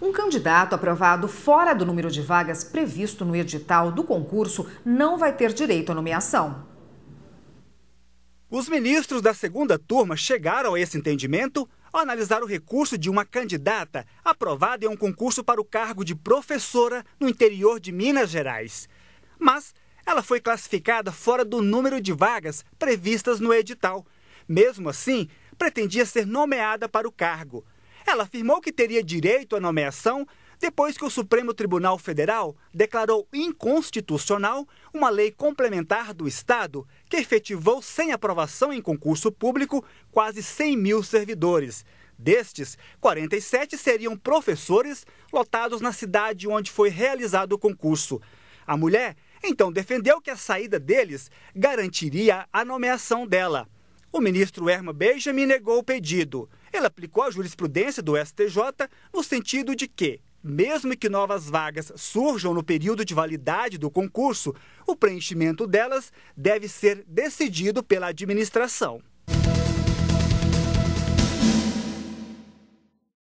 Um candidato aprovado fora do número de vagas previsto no edital do concurso não vai ter direito à nomeação. Os ministros da segunda turma chegaram a esse entendimento ao analisar o recurso de uma candidata aprovada em um concurso para o cargo de professora no interior de Minas Gerais. Mas ela foi classificada fora do número de vagas previstas no edital. Mesmo assim, pretendia ser nomeada para o cargo. Ela afirmou que teria direito à nomeação depois que o Supremo Tribunal Federal declarou inconstitucional uma lei complementar do Estado que efetivou sem aprovação em concurso público quase 100 mil servidores. Destes, 47 seriam professores lotados na cidade onde foi realizado o concurso. A mulher então defendeu que a saída deles garantiria a nomeação dela. O ministro Erma Benjamin negou o pedido. Ela aplicou a jurisprudência do STJ no sentido de que, mesmo que novas vagas surjam no período de validade do concurso, o preenchimento delas deve ser decidido pela administração.